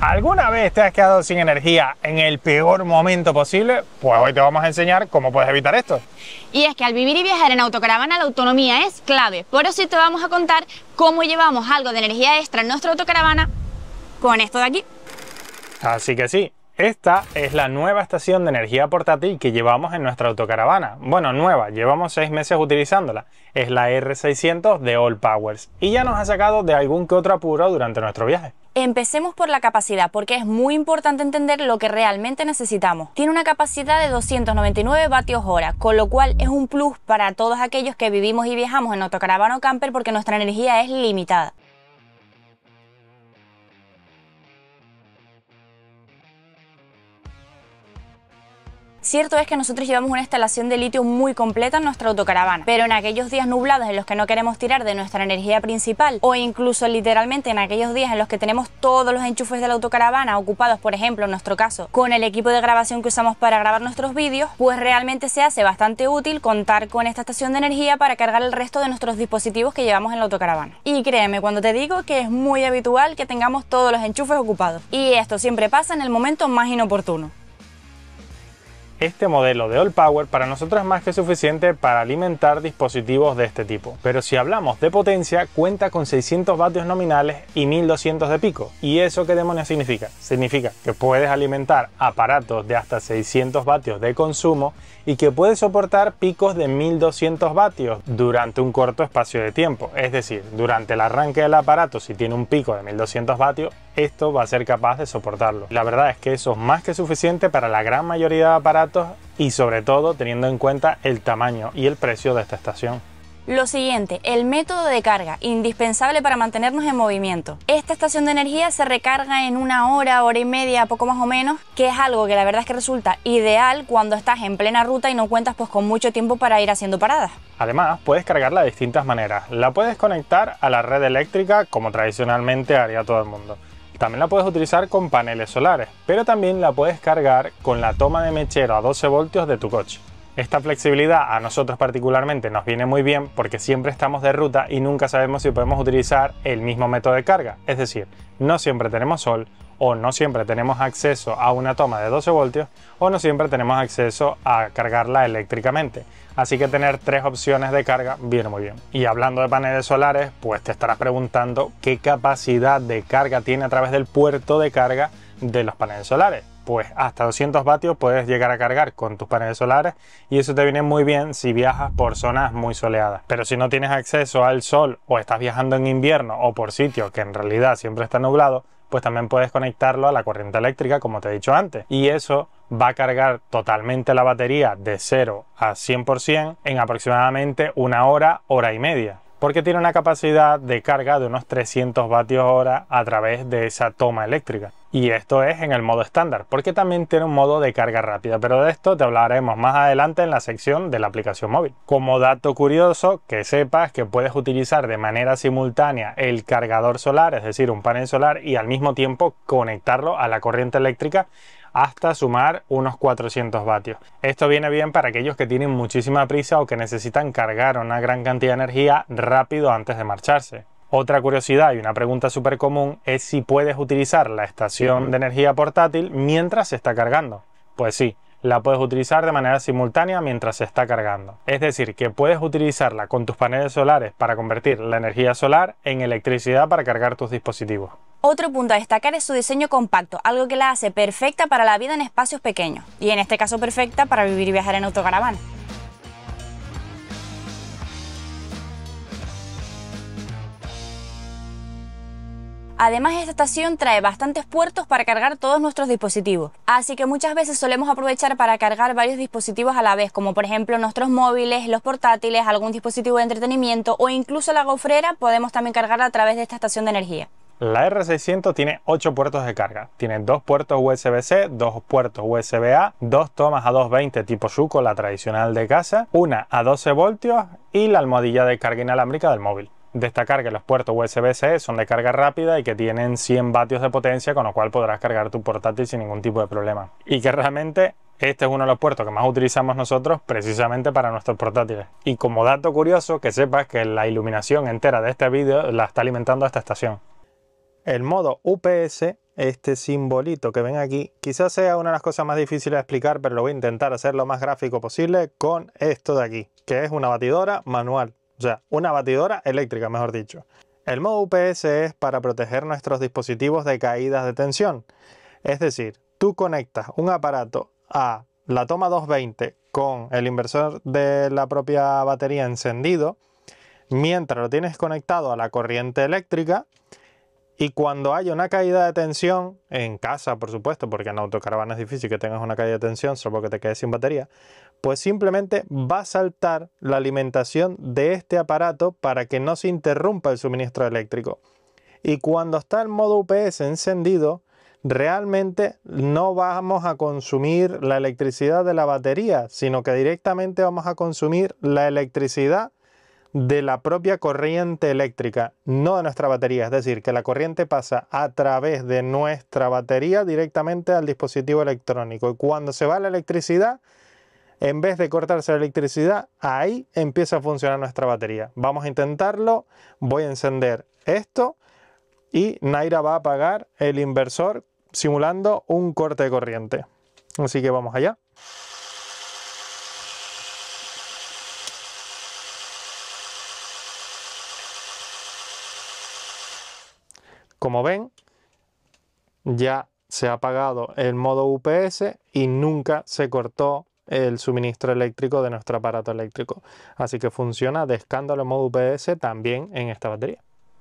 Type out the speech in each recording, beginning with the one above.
¿Alguna vez te has quedado sin energía en el peor momento posible? Pues hoy te vamos a enseñar cómo puedes evitar esto. Y es que al vivir y viajar en autocaravana la autonomía es clave. Por eso te vamos a contar cómo llevamos algo de energía extra en nuestra autocaravana con esto de aquí. Así que sí, esta es la nueva estación de energía portátil que llevamos en nuestra autocaravana. Bueno, nueva, llevamos seis meses utilizándola. Es la R600 de All Powers y ya nos ha sacado de algún que otro apuro durante nuestro viaje. Empecemos por la capacidad, porque es muy importante entender lo que realmente necesitamos. Tiene una capacidad de 299 vatios hora, con lo cual es un plus para todos aquellos que vivimos y viajamos en caravano camper porque nuestra energía es limitada. Cierto es que nosotros llevamos una instalación de litio muy completa en nuestra autocaravana, pero en aquellos días nublados en los que no queremos tirar de nuestra energía principal o incluso literalmente en aquellos días en los que tenemos todos los enchufes de la autocaravana ocupados, por ejemplo, en nuestro caso, con el equipo de grabación que usamos para grabar nuestros vídeos, pues realmente se hace bastante útil contar con esta estación de energía para cargar el resto de nuestros dispositivos que llevamos en la autocaravana. Y créeme cuando te digo que es muy habitual que tengamos todos los enchufes ocupados. Y esto siempre pasa en el momento más inoportuno. Este modelo de All Power para nosotros es más que suficiente para alimentar dispositivos de este tipo. Pero si hablamos de potencia, cuenta con 600 vatios nominales y 1200 de pico. ¿Y eso qué demonios significa? Significa que puedes alimentar aparatos de hasta 600 vatios de consumo y que puedes soportar picos de 1200 vatios durante un corto espacio de tiempo. Es decir, durante el arranque del aparato, si tiene un pico de 1200 vatios, esto va a ser capaz de soportarlo. La verdad es que eso es más que suficiente para la gran mayoría de aparatos y sobre todo teniendo en cuenta el tamaño y el precio de esta estación. Lo siguiente, el método de carga, indispensable para mantenernos en movimiento. Esta estación de energía se recarga en una hora, hora y media, poco más o menos, que es algo que la verdad es que resulta ideal cuando estás en plena ruta y no cuentas pues con mucho tiempo para ir haciendo paradas. Además, puedes cargarla de distintas maneras. La puedes conectar a la red eléctrica como tradicionalmente haría todo el mundo. También la puedes utilizar con paneles solares, pero también la puedes cargar con la toma de mechero a 12 voltios de tu coche. Esta flexibilidad a nosotros particularmente nos viene muy bien porque siempre estamos de ruta y nunca sabemos si podemos utilizar el mismo método de carga. Es decir, no siempre tenemos sol o no siempre tenemos acceso a una toma de 12 voltios o no siempre tenemos acceso a cargarla eléctricamente. Así que tener tres opciones de carga viene muy bien. Y hablando de paneles solares, pues te estarás preguntando qué capacidad de carga tiene a través del puerto de carga de los paneles solares pues hasta 200 vatios puedes llegar a cargar con tus paneles solares y eso te viene muy bien si viajas por zonas muy soleadas. Pero si no tienes acceso al sol o estás viajando en invierno o por sitios que en realidad siempre está nublado, pues también puedes conectarlo a la corriente eléctrica como te he dicho antes. Y eso va a cargar totalmente la batería de 0 a 100% en aproximadamente una hora, hora y media porque tiene una capacidad de carga de unos 300 vatios hora a través de esa toma eléctrica y esto es en el modo estándar, porque también tiene un modo de carga rápida, pero de esto te hablaremos más adelante en la sección de la aplicación móvil. Como dato curioso, que sepas que puedes utilizar de manera simultánea el cargador solar, es decir, un panel solar, y al mismo tiempo conectarlo a la corriente eléctrica hasta sumar unos 400 vatios. Esto viene bien para aquellos que tienen muchísima prisa o que necesitan cargar una gran cantidad de energía rápido antes de marcharse. Otra curiosidad y una pregunta súper común es si puedes utilizar la estación de energía portátil mientras se está cargando. Pues sí, la puedes utilizar de manera simultánea mientras se está cargando. Es decir, que puedes utilizarla con tus paneles solares para convertir la energía solar en electricidad para cargar tus dispositivos. Otro punto a destacar es su diseño compacto, algo que la hace perfecta para la vida en espacios pequeños, y en este caso perfecta para vivir y viajar en autocaravana. Además, esta estación trae bastantes puertos para cargar todos nuestros dispositivos. Así que muchas veces solemos aprovechar para cargar varios dispositivos a la vez, como por ejemplo nuestros móviles, los portátiles, algún dispositivo de entretenimiento o incluso la gofrera podemos también cargar a través de esta estación de energía. La R600 tiene 8 puertos de carga. Tiene 2 puertos USB-C, 2 puertos USB-A, 2 tomas a 220 tipo Suco, la tradicional de casa, una a 12 voltios y la almohadilla de carga inalámbrica del móvil destacar que los puertos USB-C son de carga rápida y que tienen 100 vatios de potencia, con lo cual podrás cargar tu portátil sin ningún tipo de problema. Y que realmente este es uno de los puertos que más utilizamos nosotros precisamente para nuestros portátiles. Y como dato curioso, que sepas que la iluminación entera de este vídeo la está alimentando esta estación. El modo UPS, este simbolito que ven aquí, quizás sea una de las cosas más difíciles de explicar, pero lo voy a intentar hacer lo más gráfico posible con esto de aquí, que es una batidora manual o sea, una batidora eléctrica, mejor dicho. El modo UPS es para proteger nuestros dispositivos de caídas de tensión. Es decir, tú conectas un aparato a la toma 220 con el inversor de la propia batería encendido, mientras lo tienes conectado a la corriente eléctrica, y cuando haya una caída de tensión, en casa por supuesto, porque en autocaravana es difícil que tengas una caída de tensión, solo que te quedes sin batería, pues simplemente va a saltar la alimentación de este aparato para que no se interrumpa el suministro eléctrico. Y cuando está el modo UPS encendido, realmente no vamos a consumir la electricidad de la batería, sino que directamente vamos a consumir la electricidad de la propia corriente eléctrica, no de nuestra batería. Es decir, que la corriente pasa a través de nuestra batería directamente al dispositivo electrónico. Y cuando se va la electricidad, en vez de cortarse la electricidad, ahí empieza a funcionar nuestra batería. Vamos a intentarlo, voy a encender esto y Naira va a apagar el inversor simulando un corte de corriente. Así que vamos allá. Como ven, ya se ha apagado el modo UPS y nunca se cortó el suministro eléctrico de nuestro aparato eléctrico. Así que funciona de escándalo modo UPS también en esta batería.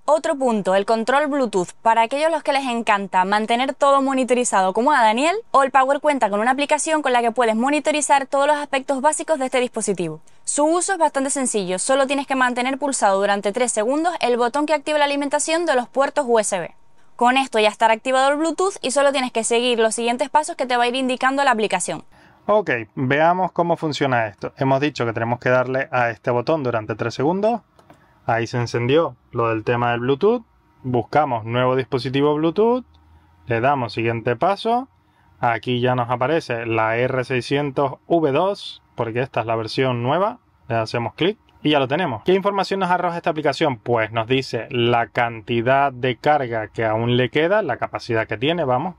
Otro punto, el control Bluetooth. Para aquellos los que les encanta mantener todo monitorizado como a Daniel, Power cuenta con una aplicación con la que puedes monitorizar todos los aspectos básicos de este dispositivo. Su uso es bastante sencillo, solo tienes que mantener pulsado durante 3 segundos el botón que activa la alimentación de los puertos USB. Con esto ya estará activado el Bluetooth y solo tienes que seguir los siguientes pasos que te va a ir indicando la aplicación. Ok, veamos cómo funciona esto. Hemos dicho que tenemos que darle a este botón durante 3 segundos. Ahí se encendió lo del tema del Bluetooth. Buscamos nuevo dispositivo Bluetooth. Le damos siguiente paso. Aquí ya nos aparece la R600V2, porque esta es la versión nueva. Le hacemos clic y ya lo tenemos. ¿Qué información nos arroja esta aplicación? Pues nos dice la cantidad de carga que aún le queda, la capacidad que tiene, vamos,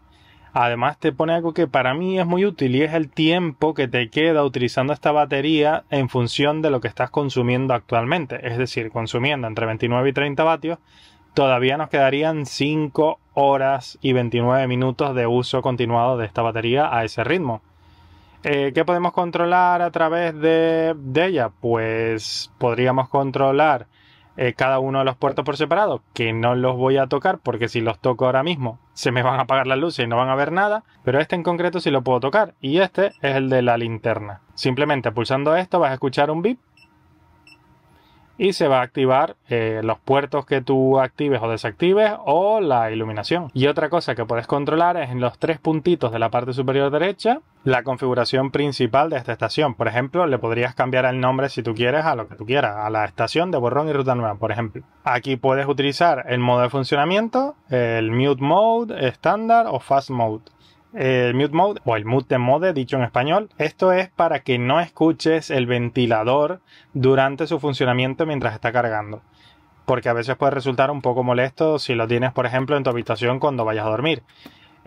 Además te pone algo que para mí es muy útil y es el tiempo que te queda utilizando esta batería en función de lo que estás consumiendo actualmente. Es decir, consumiendo entre 29 y 30 vatios, todavía nos quedarían 5 horas y 29 minutos de uso continuado de esta batería a ese ritmo. Eh, ¿Qué podemos controlar a través de, de ella? Pues podríamos controlar eh, cada uno de los puertos por separado, que no los voy a tocar porque si los toco ahora mismo se me van a apagar las luces y no van a ver nada, pero este en concreto sí lo puedo tocar y este es el de la linterna. Simplemente pulsando esto vas a escuchar un bip y se va a activar eh, los puertos que tú actives o desactives o la iluminación. Y otra cosa que puedes controlar es en los tres puntitos de la parte superior derecha la configuración principal de esta estación. Por ejemplo, le podrías cambiar el nombre si tú quieres a lo que tú quieras, a la estación de borrón y ruta nueva, por ejemplo. Aquí puedes utilizar el modo de funcionamiento, el mute mode, estándar o fast mode el eh, mute mode o el mute mode dicho en español. Esto es para que no escuches el ventilador durante su funcionamiento mientras está cargando. Porque a veces puede resultar un poco molesto si lo tienes, por ejemplo, en tu habitación cuando vayas a dormir.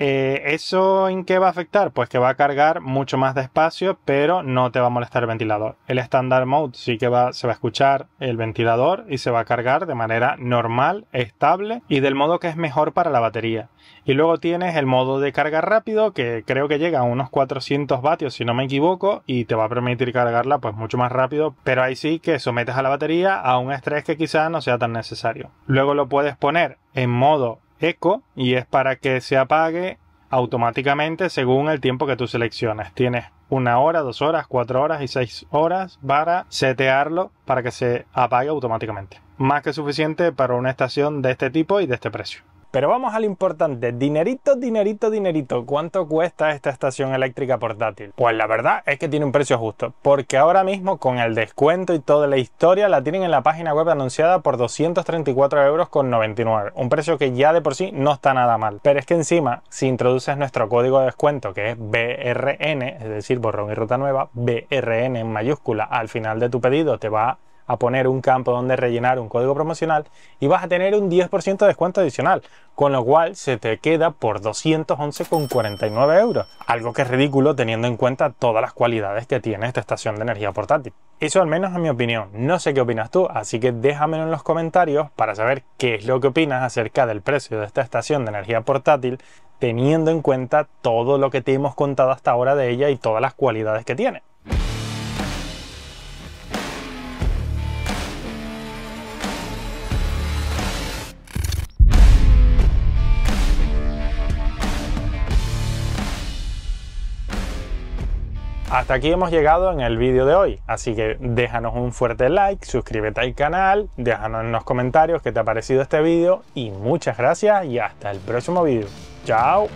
Eh, ¿Eso en qué va a afectar? Pues que va a cargar mucho más despacio, pero no te va a molestar el ventilador. El Standard Mode sí que va, se va a escuchar el ventilador y se va a cargar de manera normal, estable y del modo que es mejor para la batería. Y luego tienes el modo de carga rápido, que creo que llega a unos 400 vatios, si no me equivoco, y te va a permitir cargarla pues mucho más rápido, pero ahí sí que sometes a la batería a un estrés que quizá no sea tan necesario. Luego lo puedes poner en modo eco y es para que se apague automáticamente según el tiempo que tú selecciones. Tienes una hora, dos horas, cuatro horas y seis horas para setearlo para que se apague automáticamente. Más que suficiente para una estación de este tipo y de este precio. Pero vamos a lo importante, dinerito, dinerito, dinerito, ¿cuánto cuesta esta estación eléctrica portátil? Pues la verdad es que tiene un precio justo, porque ahora mismo con el descuento y toda la historia la tienen en la página web anunciada por 234,99 euros con un precio que ya de por sí no está nada mal. Pero es que encima, si introduces nuestro código de descuento que es BRN, es decir, borrón y ruta nueva, BRN en mayúscula al final de tu pedido te va a a poner un campo donde rellenar un código promocional y vas a tener un 10% de descuento adicional, con lo cual se te queda por 211,49 euros, algo que es ridículo teniendo en cuenta todas las cualidades que tiene esta estación de energía portátil. Eso al menos en mi opinión, no sé qué opinas tú, así que déjamelo en los comentarios para saber qué es lo que opinas acerca del precio de esta estación de energía portátil teniendo en cuenta todo lo que te hemos contado hasta ahora de ella y todas las cualidades que tiene. Hasta aquí hemos llegado en el vídeo de hoy, así que déjanos un fuerte like, suscríbete al canal, déjanos en los comentarios qué te ha parecido este vídeo y muchas gracias y hasta el próximo vídeo. ¡Chao!